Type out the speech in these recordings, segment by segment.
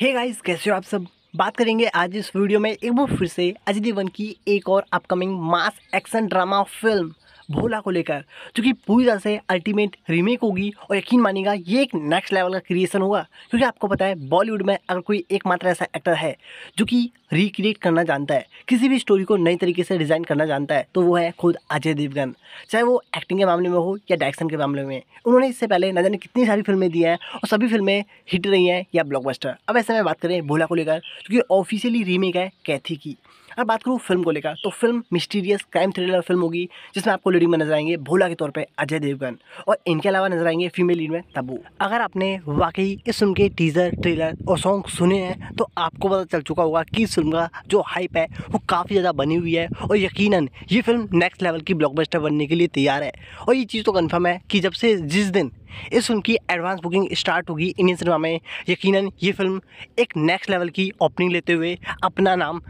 hey guys कैसे हो आप सब बात करेंगे आज इस वीडियो में एक बार फिर से अजय देवन की एक और upcoming mass action drama film Bholaa को लेकर जो कि पूरी तरह से अल्टीमेट रीमेक होगी और यकीन मानेगा ये एक नेक्स्ट लेवल का क्रिएशन होगा क्योंकि आपको पता है बॉलीवुड में अगर कोई एकमात्र ऐसा एक्टर है जो कि रिक्रिएट करना जानता है किसी भी स्टोरी को नई तरीके से डिज़ाइन करना जानता है तो वो है खुद अजय देवगन चाहे वो एक्टिंग के मामले में हो या डायरेक्शन के मामले में उन्होंने इससे पहले न जाने कितनी सारी फिल्में दी हैं और सभी फिल्में हिट रही हैं या ब्लॉकबस्टर अब ऐसे में बात करें भोला को लेकर क्योंकि ऑफिशियली रीमेक है कैथी की अगर बात करूँ फिल्म को लेकर तो film mysterious crime thriller film होगी जिसमें आपको लीडिंग में नजर आएंगे भोला के तौर पर अजय देवगन और इनके अलावा नजर आएंगे फीमेल लीड में तबू अगर आपने वाकई इस फिल्म के टीजर ट्रेलर और सॉन्ग सुने हैं तो आपको पता चल चुका होगा कि इस फिल्म का जो हाइप है वो काफ़ी ज़्यादा बनी हुई है और यकीन ये फिल्म नेक्स्ट लेवल की ब्लॉकबस्टर बनने के लिए तैयार है और ये चीज़ तो कन्फर्म है कि जब से जिस दिन इस फिल्म की एडवांस बुकिंग स्टार्ट होगी इंडियन सिनेमा में यकीनन ये फिल्म एक नेक्स्ट लेवल की ओपनिंग लेते हुए अपना नाम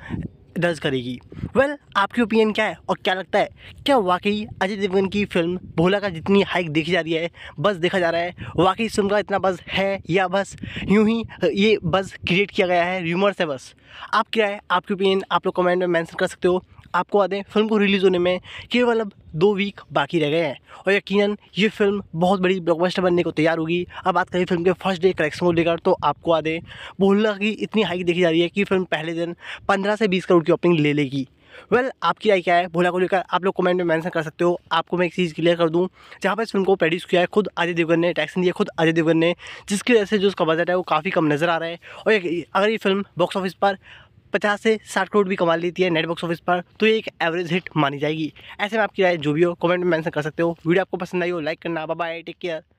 दर्ज करेगी वेल well, आपकी ओपिनियन क्या है और क्या लगता है क्या वाकई अजय देवगन की फिल्म भोला का जितनी हाइक देखी जा रही है बस देखा जा रहा है वाकई इस फिल्म का इतना बस है या बस यूं ही ये बस क्रिएट किया गया है र्यूमर्स है बस आप क्या है आपकी ओपिनियन आप लोग कमेंट में मैंसन कर सकते हो आपको बता दें फिल्म को रिलीज़ होने में केवल अब दो वीक बाकी रह गए हैं और यकीनन ये फिल्म बहुत बड़ी ब्लॉकबस्टर बनने को तैयार होगी अब बात करें फिल्म के फर्स्ट डे कलेक्शन को लेकर तो आपको बता दें बोलना की इतनी हाइक देखी जा रही है कि फिल्म पहले दिन पंद्रह से बीस करोड़ की ओपनिंग ले लेगी वेल well, आपकी राय क्या है भोला को लेकर आप लोग कमेंट में मेंशन कर सकते हो आपको मैं एक चीज़ क्लियर कर दूं जहाँ पर इस फिल्म को प्रोड्यूस किया है खुद अजय देवगन ने टैक्स दिया खुद अजय देवगन ने जिसकी वजह से जो उसका बजट है वो काफ़ी कम नज़र आ रहा है और अगर ये फिल्म बॉक्स ऑफिस पर पचास से साठ करोड़ भी कमा लेती है नेट बॉक्स ऑफिस पर तो ये एक एवरेज हिट मानी जाएगी ऐसे में आपकी राय जो भी हो कमेंट में मैंसन कर सकते हो वीडियो आपको पसंद आई हो लाइक करना बाय टेक केयर